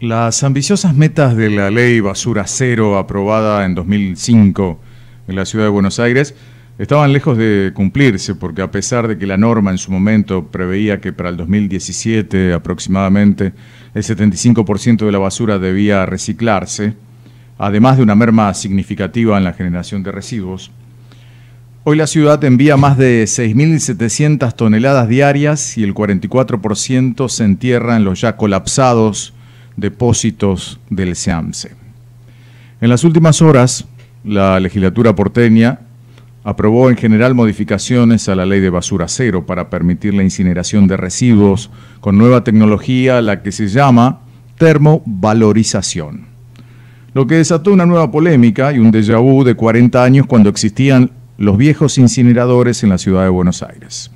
Las ambiciosas metas de la ley Basura Cero aprobada en 2005 en la ciudad de Buenos Aires estaban lejos de cumplirse porque a pesar de que la norma en su momento preveía que para el 2017 aproximadamente el 75% de la basura debía reciclarse, además de una merma significativa en la generación de residuos, hoy la ciudad envía más de 6.700 toneladas diarias y el 44% se entierra en los ya colapsados depósitos del SEAMSE. En las últimas horas, la legislatura porteña aprobó en general modificaciones a la ley de basura cero para permitir la incineración de residuos con nueva tecnología, la que se llama termovalorización. Lo que desató una nueva polémica y un déjà vu de 40 años cuando existían los viejos incineradores en la ciudad de Buenos Aires.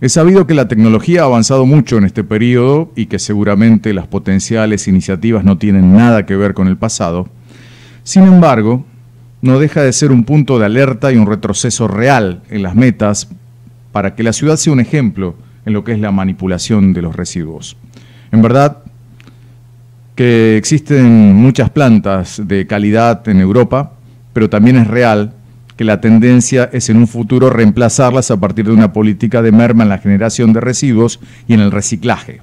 Es sabido que la tecnología ha avanzado mucho en este periodo y que seguramente las potenciales iniciativas no tienen nada que ver con el pasado. Sin embargo, no deja de ser un punto de alerta y un retroceso real en las metas para que la ciudad sea un ejemplo en lo que es la manipulación de los residuos. En verdad que existen muchas plantas de calidad en Europa, pero también es real que la tendencia es en un futuro reemplazarlas a partir de una política de merma en la generación de residuos y en el reciclaje.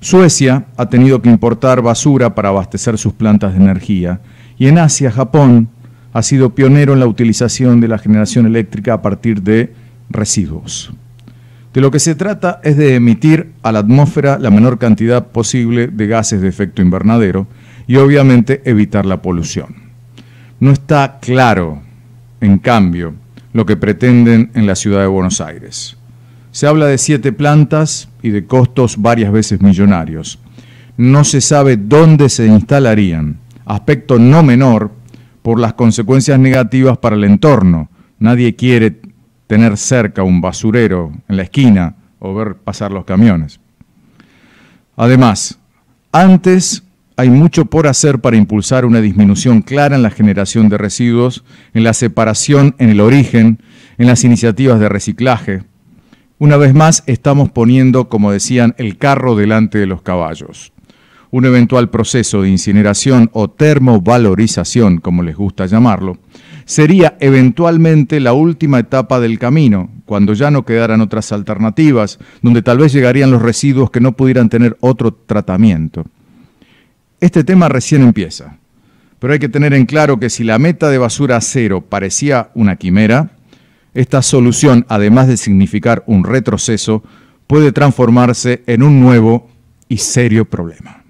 Suecia ha tenido que importar basura para abastecer sus plantas de energía y en Asia, Japón ha sido pionero en la utilización de la generación eléctrica a partir de residuos. De lo que se trata es de emitir a la atmósfera la menor cantidad posible de gases de efecto invernadero y obviamente evitar la polución. No está claro en cambio, lo que pretenden en la ciudad de Buenos Aires. Se habla de siete plantas y de costos varias veces millonarios. No se sabe dónde se instalarían, aspecto no menor por las consecuencias negativas para el entorno. Nadie quiere tener cerca un basurero en la esquina o ver pasar los camiones. Además, antes hay mucho por hacer para impulsar una disminución clara en la generación de residuos, en la separación en el origen, en las iniciativas de reciclaje. Una vez más, estamos poniendo, como decían, el carro delante de los caballos. Un eventual proceso de incineración o termovalorización, como les gusta llamarlo, sería eventualmente la última etapa del camino, cuando ya no quedaran otras alternativas, donde tal vez llegarían los residuos que no pudieran tener otro tratamiento. Este tema recién empieza, pero hay que tener en claro que si la meta de basura cero parecía una quimera, esta solución, además de significar un retroceso, puede transformarse en un nuevo y serio problema.